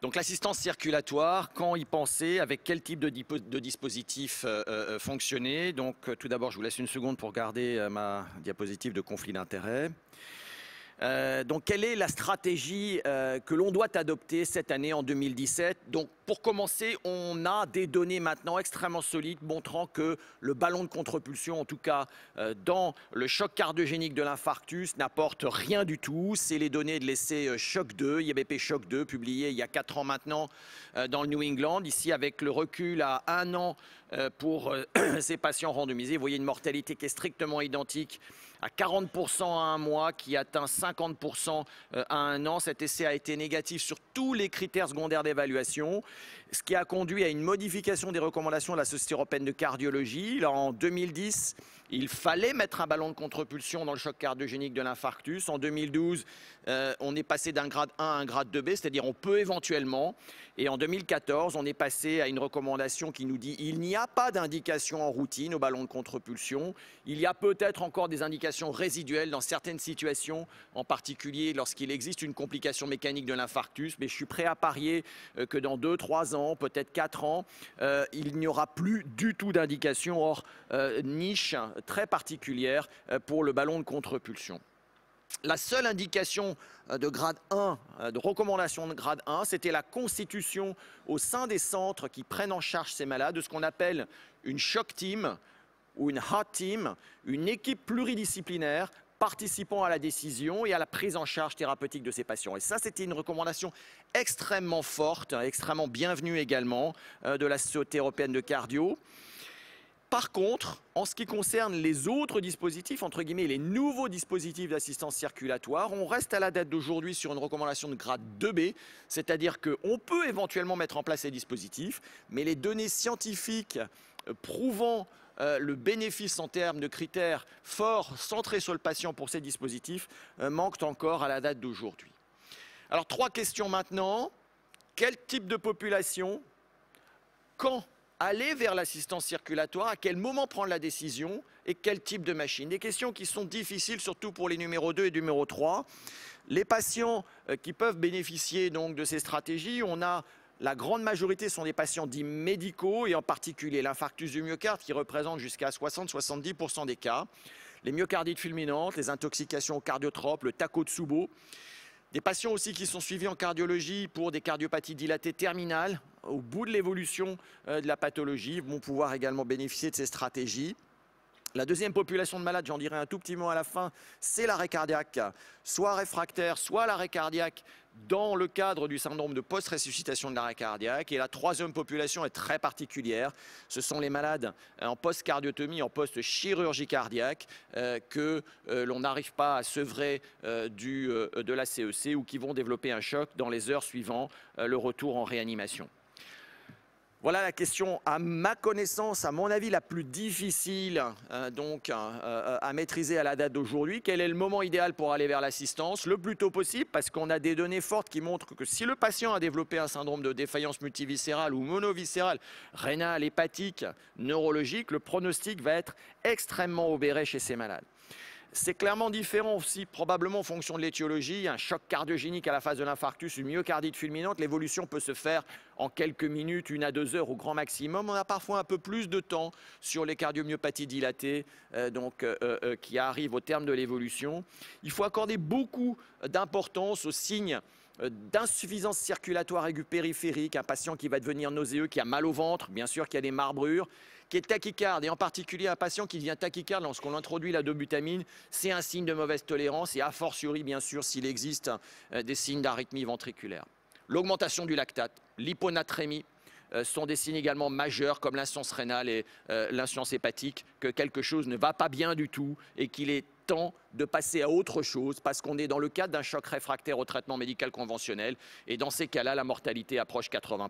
Donc l'assistance circulatoire, quand y penser, avec quel type de, dispositif euh, euh, euh, fonctionner Donc tout d'abord, je vous laisse une seconde pour garder ma diapositive de conflit d'intérêts. Euh, donc, quelle est la stratégie euh, que l'on doit adopter cette année en 2017 Donc, pour commencer, on a des données maintenant extrêmement solides montrant que le ballon de contre-pulsion, en tout cas euh, dans le choc cardiogénique de l'infarctus, n'apporte rien du tout. C'est les données de l'essai Choc 2, IBP Choc 2, publié il y a 4 ans maintenant dans le New England. Ici, avec le recul à un an pour ces patients randomisés, vous voyez une mortalité qui est strictement identique à 40% à un mois, qui atteint 50% euh, à un an. Cet essai a été négatif sur tous les critères secondaires d'évaluation, ce qui a conduit à une modification des recommandations de la Société européenne de cardiologie. en 2010, il fallait mettre un ballon de contrepulsion dans le choc cardiogénique de l'infarctus. En 2012, euh, on est passé d'un grade 1 à un grade 2B, c'est-à-dire on peut éventuellement. Et en 2014, on est passé à une recommandation qui nous dit il n'y a pas d'indication en routine au ballon de contrepulsion Il y a peut-être encore des indications résiduelle résiduelles dans certaines situations, en particulier lorsqu'il existe une complication mécanique de l'infarctus, mais je suis prêt à parier euh, que dans 2, 3 ans, peut-être 4 ans, euh, il n'y aura plus du tout d'indication hors euh, niche très particulière pour le ballon de contre-pulsion. La seule indication de grade 1, de recommandation de grade 1, c'était la constitution au sein des centres qui prennent en charge ces malades, de ce qu'on appelle une shock team, ou une hot team, une équipe pluridisciplinaire participant à la décision et à la prise en charge thérapeutique de ces patients. Et ça, c'était une recommandation extrêmement forte, hein, extrêmement bienvenue également euh, de la Société européenne de cardio. Par contre, en ce qui concerne les autres dispositifs, entre guillemets, les nouveaux dispositifs d'assistance circulatoire, on reste à la date d'aujourd'hui sur une recommandation de grade 2B, c'est-à-dire qu'on peut éventuellement mettre en place ces dispositifs, mais les données scientifiques prouvant euh, le bénéfice en termes de critères forts centrés sur le patient pour ces dispositifs euh, manque encore à la date d'aujourd'hui. Alors trois questions maintenant. Quel type de population Quand aller vers l'assistance circulatoire, à quel moment prendre la décision et quel type de machine. Des questions qui sont difficiles surtout pour les numéros 2 et numéro 3. Les patients euh, qui peuvent bénéficier donc de ces stratégies, on a la grande majorité sont des patients dits médicaux et en particulier l'infarctus du myocarde qui représente jusqu'à 60-70% des cas, les myocardites fulminantes, les intoxications cardiotropes, le takotsubo. Des patients aussi qui sont suivis en cardiologie pour des cardiopathies dilatées terminales au bout de l'évolution euh, de la pathologie vont pouvoir également bénéficier de ces stratégies. La deuxième population de malades, j'en dirai un tout petit mot à la fin, c'est l'arrêt cardiaque. Soit réfractaire, soit l'arrêt cardiaque dans le cadre du syndrome de post-ressuscitation de l'arrêt cardiaque. Et la troisième population est très particulière. Ce sont les malades euh, en post-cardiotomie, en post-chirurgie cardiaque, euh, que euh, l'on n'arrive pas à sevrer de la CEC e ou qui vont développer un choc dans les heures suivant le retour en réanimation. Voilà la question, à ma connaissance, à mon avis, la plus difficile euh, euh, euh, à maîtriser à la date d'aujourd'hui. Quel est le moment idéal pour aller vers l'assistance Le plus tôt possible, parce qu'on a des données fortes qui montrent que si le patient a développé un syndrome de défaillance multiviscérale ou monoviscérale, rénale, hépatique, neurologique, le pronostic va être extrêmement obéré chez ces malades. C'est clairement différent aussi, probablement en fonction de l'étiologie. Un choc cardiogénique à la phase de l'infarctus, une myocardite fulminante, l'évolution peut se faire en quelques minutes, une à deux heures au grand maximum. On a parfois un peu plus de temps sur les cardiomyopathies dilatées euh, euh, euh, qui arrivent au terme de l'évolution. Il faut accorder beaucoup d'importance aux signes d'insuffisance circulatoire aiguë périphérique, un patient qui va devenir nauséeux, qui a mal au ventre, bien sûr, qu'il y a des marbrures qui est tachycarde, et en particulier un patient qui devient tachycarde lorsqu'on introduit la dobutamine, c'est un signe de mauvaise tolérance, et a fortiori, bien sûr, s'il existe euh, des signes d'arythmie ventriculaire. L'augmentation du lactate, l'hyponatrémie, euh, sont des signes également majeurs comme l'insuffisance rénale et euh, l'insuffisance hépatique, que quelque chose ne va pas bien du tout et qu'il est temps de passer à autre chose parce qu'on est dans le cadre d'un choc réfractaire au traitement médical conventionnel et dans ces cas-là, la mortalité approche 80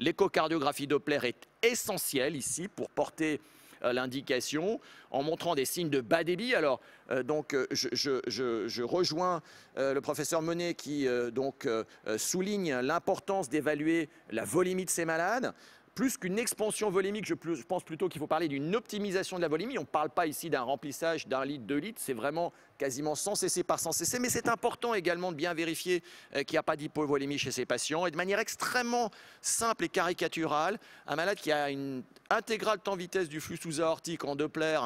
L'échocardiographie Doppler est essentielle ici pour porter euh, l'indication en montrant des signes de bas débit. Alors, euh, donc, euh, je, rejoins le professeur Monet qui donc, souligne l'importance d'évaluer la volémie de ces malades. Plus qu'une expansion volémique, je pense plutôt qu'il faut parler d'une optimisation de la volémie. On ne parle pas ici d'un remplissage d'un litre, deux litres. C'est vraiment quasiment sans cesser par sans cesser. Mais c'est important également de bien vérifier euh, qu'il n'y a pas d'hypovolémie chez ces patients. Et de manière extrêmement simple et caricaturale, un malade qui a une intégrale temps vitesse du flux sous-aortique en Doppler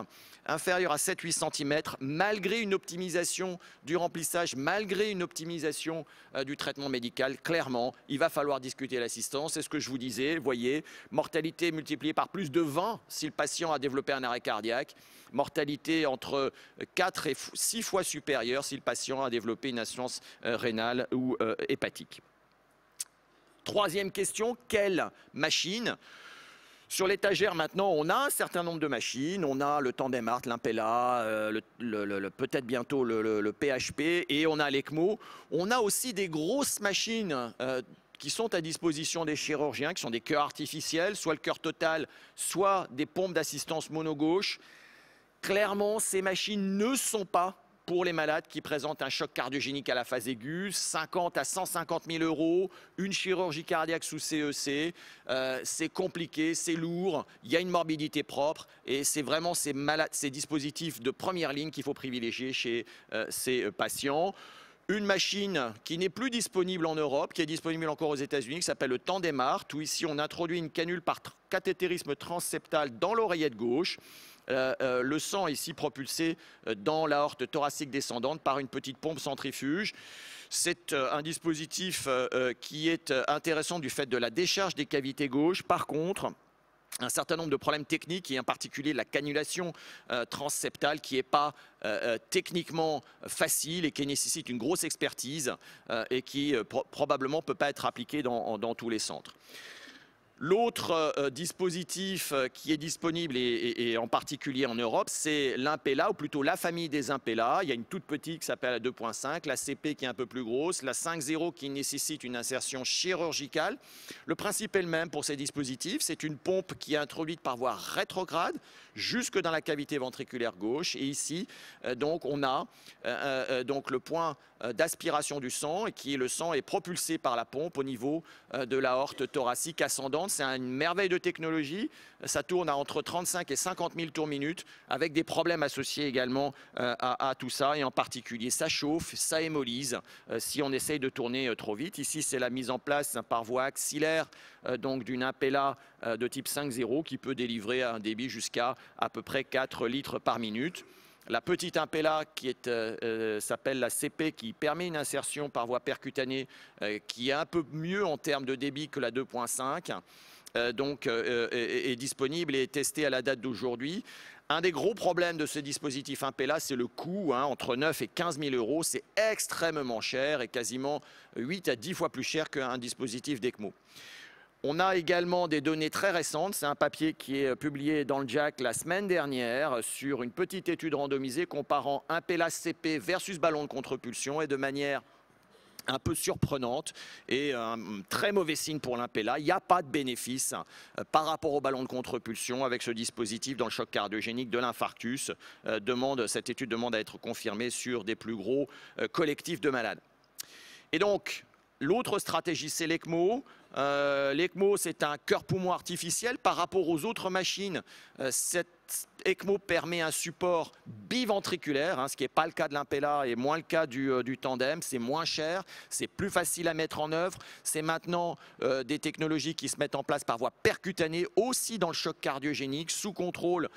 inférieure à 7-8 cm, malgré une optimisation du remplissage, malgré une optimisation euh, du traitement médical, clairement, il va falloir discuter l'assistance. C'est ce que je vous disais, voyez, mortalité multipliée par plus de 20 si le patient a développé un arrêt cardiaque, mortalité entre 4 et 6 fois supérieure si le patient a développé une insuffisance euh, rénale ou euh, hépatique. Troisième question, quelle machine sur l'étagère maintenant, on a un certain nombre de machines. On a le Tandem l'Impella, euh, peut-être bientôt le, PHP et on a l'ECMO. On a aussi des grosses machines qui sont à disposition des chirurgiens, qui sont des cœurs artificiels, soit le cœur total, soit des pompes d'assistance mono-gauche. Clairement, ces machines ne sont pas pour les malades qui présentent un choc cardiogénique à la phase aiguë, 50 à 150 000 euros, une chirurgie cardiaque sous CEC. E euh, c'est compliqué, c'est lourd, il y a une morbidité propre et c'est vraiment ces, malades, ces dispositifs de première ligne qu'il faut privilégier chez euh, ces euh, patients une machine qui n'est plus disponible en Europe, qui est disponible encore aux États-Unis, qui s'appelle le Tandemart, où ici on introduit une canule par cathétérisme transseptal dans l'oreillette gauche. Euh, euh, le sang ici propulsé euh, dans la horte thoracique descendante par une petite pompe centrifuge. C'est un dispositif qui est intéressant du fait de la décharge des cavités gauches. Par contre, un certain nombre de problèmes techniques et en particulier la cannulation transseptale qui n'est pas techniquement facile et qui nécessite une grosse expertise et qui probablement ne peut pas être appliquée dans tous les centres. L'autre euh, euh, dispositif euh, qui est disponible et, en particulier en Europe, c'est l'Impella, ou plutôt la famille des Impella. Il y a une toute petite qui s'appelle la 2.5, la CP qui est un peu plus grosse, la 5.0 qui nécessite une insertion chirurgicale. Le principe est le même pour ces dispositifs. C'est une pompe qui est introduite par voie rétrograde jusque dans la cavité ventriculaire gauche. Et ici, donc, on a donc le point d'aspiration du sang et qui le sang est propulsé par la pompe au niveau de la l'aorte thoracique ascendante c'est une merveille de technologie. Ça tourne à entre 35 et 50 000 tours minutes, avec des problèmes associés également euh, à, tout ça. Et en particulier, ça chauffe, ça émolise euh, si on essaye de tourner euh, trop vite. Ici, c'est la mise en place par voie axillaire donc d'une Impella de type 5.0 qui peut délivrer un débit jusqu'à à peu près 4 litres par minute. La petite impella qui euh, euh, s'appelle la CP qui permet une insertion par voie percutanée euh, qui est un peu mieux en termes de débit que la 2.5. donc est, disponible et testée à la date d'aujourd'hui. Un des gros problèmes de ce dispositif Impella, c'est le coût, hein. entre 9 et 15 000 euros. C'est extrêmement cher et quasiment 8 à 10 fois plus cher qu'un dispositif d'ECMO. On a également des données très récentes. C'est un papier qui est euh, publié dans le JAC la semaine dernière euh, sur une petite étude randomisée comparant un cp versus ballon de contrepulsion et de manière un peu surprenante et euh, un mm, très mauvais signe pour l'Impella. Il n'y a pas de bénéfice hein, par rapport au ballon de contrepulsion avec ce dispositif dans le choc cardiogénique de l'infarctus. cette étude demande à être confirmée sur des plus gros collectifs de malades. Et donc, L'autre stratégie, c'est l'ECMO. Euh, L'ECMO, c'est un cœur-poumon artificiel par rapport aux autres machines. Euh, cet ECMO permet un support biventriculaire, hein, ce qui n'est pas le cas de l'Impella et moins le cas euh, du, tandem. C'est moins cher, c'est plus facile à mettre en œuvre. C'est maintenant des technologies qui se mettent en place par voie percutanée, aussi dans le choc cardiogénique, sous contrôle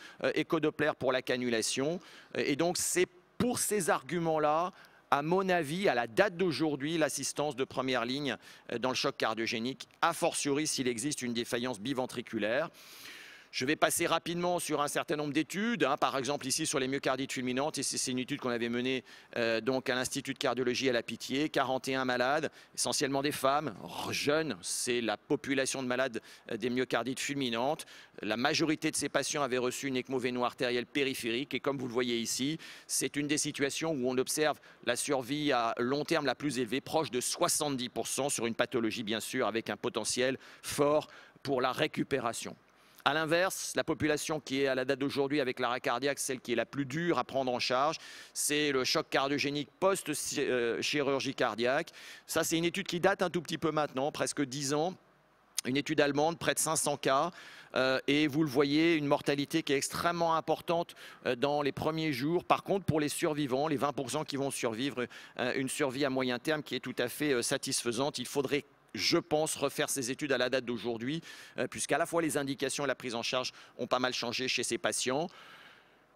Doppler pour la canulation. Et donc, c'est pour ces arguments-là à mon avis, à la date d'aujourd'hui, l'assistance de première ligne euh, dans le choc cardiogénique, a fortiori s'il existe une défaillance biventriculaire. Je vais passer rapidement sur un certain nombre d'études, hein. par exemple ici sur les myocardites fulminantes, et c'est une étude qu'on avait menée euh, donc à l'Institut de cardiologie à la Pitié, 41 malades, essentiellement des femmes, jeunes, c'est la population de malades euh, des myocardites fulminantes. La majorité de ces patients avaient reçu une ECMO véno-artérielle périphérique, et comme vous le voyez ici, c'est une des situations où on observe la survie à long terme la plus élevée, proche de 70% sur une pathologie bien sûr, avec un potentiel fort pour la récupération. À l'inverse, la population qui est à la date d'aujourd'hui avec l'arrêt cardiaque, celle qui est la plus dure à prendre en charge, c'est le choc cardiogénique post-chirurgie cardiaque. Ça, c'est une étude qui date un tout petit peu maintenant, presque 10 ans une étude allemande, près de 500 cas. Euh, et vous le voyez, une mortalité qui est extrêmement importante euh, dans les premiers jours. Par contre, pour les survivants, les 20% qui vont survivre, euh, une survie à moyen terme qui est tout à fait satisfaisante. Il faudrait je pense, refaire ces études à la date d'aujourd'hui, euh, puisqu'à la fois les indications et la prise en charge ont pas mal changé chez ces patients.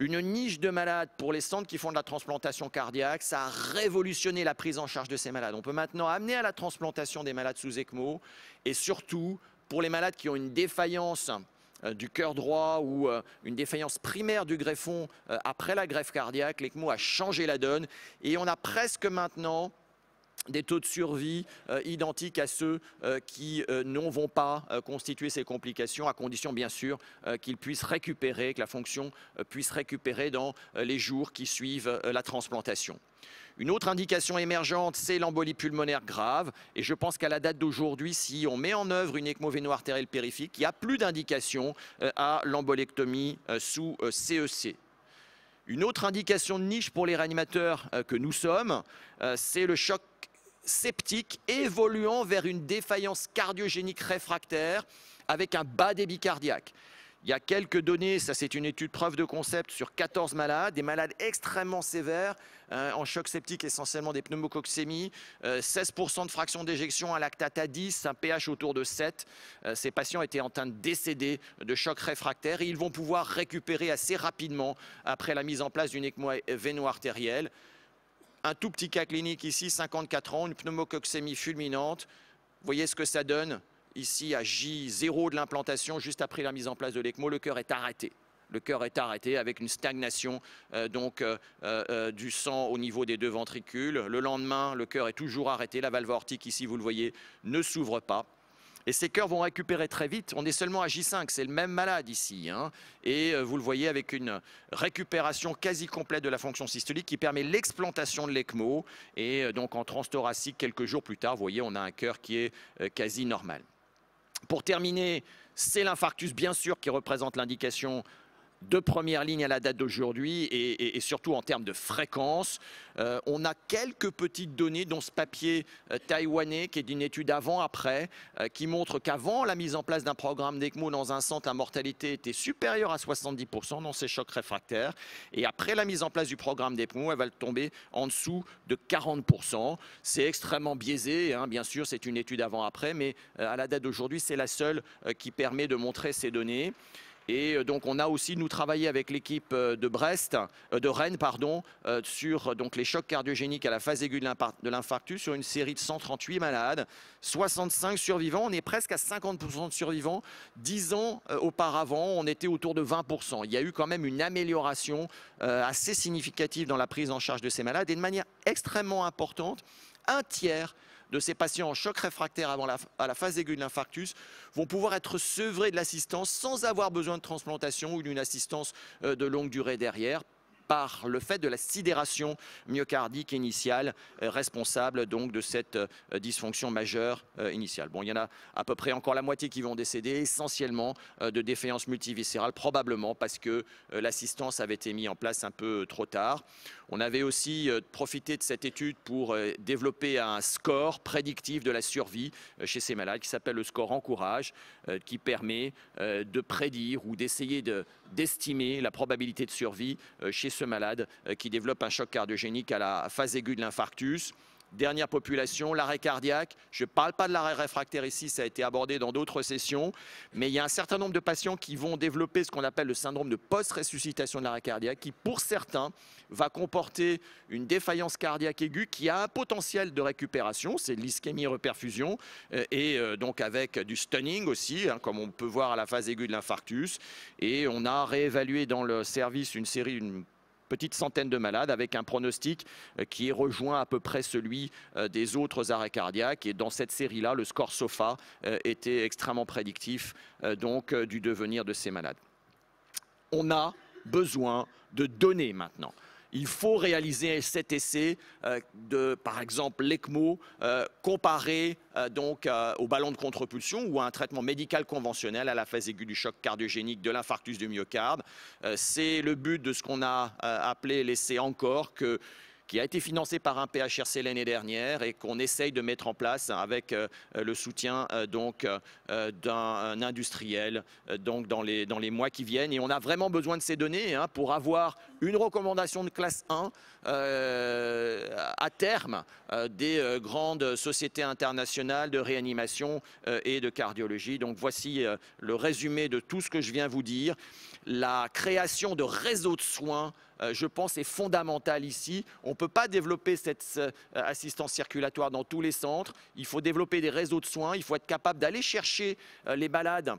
Une niche de malades pour les centres qui font de la transplantation cardiaque, ça a révolutionné la prise en charge de ces malades. On peut maintenant amener à la transplantation des malades sous ECMO et surtout pour les malades qui ont une défaillance euh, du cœur droit ou euh, une défaillance primaire du greffon après la greffe cardiaque, l'ECMO a changé la donne et on a presque maintenant des taux de survie euh, identiques à ceux euh, qui euh, n'ont vont pas constituer ces complications, à condition bien sûr qu'ils puissent récupérer, que la fonction puisse récupérer dans les jours qui suivent la transplantation. Une autre indication émergente, c'est l'embolie pulmonaire grave. Et je pense qu'à la date d'aujourd'hui, si on met en œuvre une veino artérielle périphérique, il n'y a plus d'indication à l'embolectomie sous CEC. E une autre indication de niche pour les réanimateurs que nous sommes, c'est le choc septique évoluant vers une défaillance cardiogénique réfractaire avec un bas débit cardiaque. Il y a quelques données, ça c'est une étude preuve de concept sur 14 malades, des malades extrêmement sévères, euh, en choc septique essentiellement des pneumocoxémies, 16% euh, de fraction d'éjection, à lactate à 10, un pH autour de 7. Euh, ces patients étaient en train de décéder de choc réfractaire et ils vont pouvoir récupérer assez rapidement après la mise en place d'une ECMO véno-artérielle. Un tout petit cas clinique ici, 54 ans, une pneumococcémie fulminante. voyez ce que ça donne ici à J0 de l'implantation, juste après la mise en place de l'ECMO, le cœur est arrêté. Le cœur est arrêté avec une stagnation euh, donc, euh, euh, du sang au niveau des deux ventricules. Le lendemain, le cœur est toujours arrêté. La valve aortique, ici, vous le voyez, ne s'ouvre pas. Et ces cœurs vont récupérer très vite. On est seulement à J5, c'est le même malade ici. Hein. Et euh, vous le voyez avec une récupération quasi complète de la fonction systolique qui permet l'explantation de l'ECMO. Et euh, donc en transthoracique, quelques jours plus tard, vous voyez, on a un cœur qui est euh, quasi normal. Pour terminer, c'est l'infarctus, bien sûr, qui représente l'indication deux premières lignes à la date d'aujourd'hui et, surtout en termes de fréquence. Euh, on a quelques petites données, dont ce papier euh, taïwanais qui est d'une étude avant-après, euh, qui montre qu'avant la mise en place d'un programme d'ECMO dans un centre, la mortalité était supérieure à 70% dans ces chocs réfractaires. Et après la mise en place du programme d'ECMO, elle va tomber en dessous de 40%. C'est extrêmement biaisé, hein, bien sûr, c'est une étude avant-après, mais à la date d'aujourd'hui, c'est la seule qui permet de montrer ces données. Et euh, donc on a aussi nous travaillé avec l'équipe euh, de Brest, euh, de Rennes pardon, sur donc les chocs cardiogéniques à la phase aiguë de l'infarctus sur une série de 138 malades, 65 survivants, on est presque à 50% de survivants. 10 ans auparavant, on était autour de 20%. Il y a eu quand même une amélioration assez significative dans la prise en charge de ces malades et de manière extrêmement importante, un tiers de ces patients en choc réfractaire avant la, à la phase aiguë de l'infarctus vont pouvoir être sevrés de l'assistance sans avoir besoin de transplantation ou d'une assistance euh, de longue durée derrière par le fait de la sidération myocardique initiale euh, responsable donc de cette euh, dysfonction majeure euh, initiale. Bon, il y en a à peu près encore la moitié qui vont décéder, essentiellement de défaillance multiviscérale, probablement parce que l'assistance avait été mise en place un peu trop tard. On avait aussi profité de cette étude pour développer un score prédictif de la survie chez ces malades qui s'appelle le score Encourage, qui permet de prédire ou d'essayer de d'estimer la probabilité de survie euh, chez ce malade euh, qui développe un choc cardiogénique à la phase aiguë de l'infarctus dernière population, l'arrêt cardiaque. Je ne parle pas de l'arrêt réfractaire ici, ça a été abordé dans d'autres sessions, mais il y a un certain nombre de patients qui vont développer ce qu'on appelle le syndrome de post-ressuscitation de l'arrêt cardiaque, qui pour certains va comporter une défaillance cardiaque aiguë qui a un potentiel de récupération, c'est l'ischémie reperfusion, euh, et euh, donc avec du stunning aussi, hein, comme on peut voir à la phase aiguë de l'infarctus. Et on a réévalué dans le service une série, petite centaine de malades avec un pronostic euh, qui est rejoint à peu près celui euh, des autres arrêts cardiaques. Et dans cette série-là, le score SOFA euh, était extrêmement prédictif donc du devenir de ces malades. On a besoin de données maintenant il faut réaliser cet essai euh, de, par exemple, l'ECMO euh, comparé euh, donc au ballon de contrepulsion ou à un traitement médical conventionnel à la phase aiguë du choc cardiogénique de l'infarctus du myocarde. C'est le but de ce qu'on a appelé l'essai encore que qui a été financé par un PHRC l'année dernière et qu'on essaye de mettre en place avec euh, euh, le soutien euh, donc d'un industriel donc dans les, dans les mois qui viennent. Et on a vraiment besoin de ces données hein, pour avoir une recommandation de classe 1 à terme des grandes sociétés internationales de réanimation et de cardiologie. Donc voici le résumé de tout ce que je viens vous dire. La création de réseaux de soins euh, je pense, est fondamental ici. On ne peut pas développer cette euh, assistance circulatoire dans tous les centres. Il faut développer des réseaux de soins. Il faut être capable d'aller chercher euh, les malades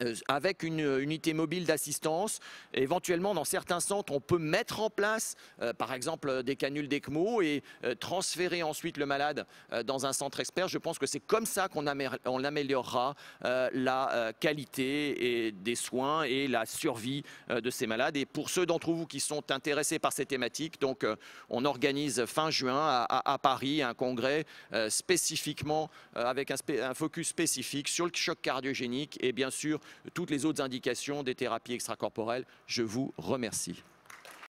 euh, avec une euh, unité mobile d'assistance. Éventuellement, dans certains centres, on peut mettre en place, euh, par exemple, des canules d'ECMO et transférer ensuite le malade dans un centre expert. Je pense que c'est comme ça qu'on améliorera la qualité et des soins et la survie de ces malades. Et pour ceux d'entre vous qui sont intéressés par ces thématiques, donc, on organise fin juin à, Paris un congrès spécifiquement avec un, un focus spécifique sur le choc cardiogénique et bien sûr toutes les autres indications des thérapies extracorporelles. Je vous remercie.